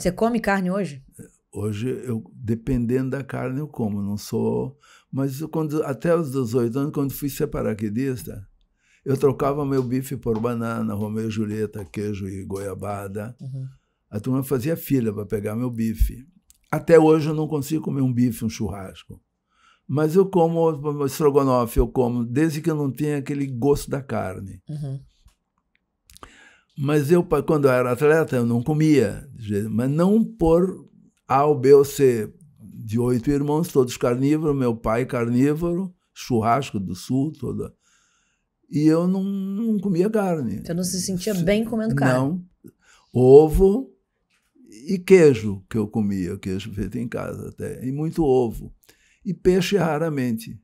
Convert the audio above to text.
Você come carne hoje? Hoje, eu, dependendo da carne, eu como. Não sou. Mas quando, até os 18 anos, quando fui separaquedista, eu trocava meu bife por banana, Romeu e Julieta, queijo e goiabada. Uhum. A turma fazia fila para pegar meu bife. Até hoje eu não consigo comer um bife, um churrasco. Mas eu como estrogonofe, eu como, desde que eu não tenha aquele gosto da carne. Uhum. Mas eu, quando eu era atleta, eu não comia. Mas não por A ou B ou C. De oito irmãos, todos carnívoros, meu pai carnívoro, churrasco do sul, toda. E eu não, não comia carne. Você então não se sentia bem comendo carne? Não. Ovo e queijo que eu comia, queijo feito em casa até, e muito ovo. E peixe raramente.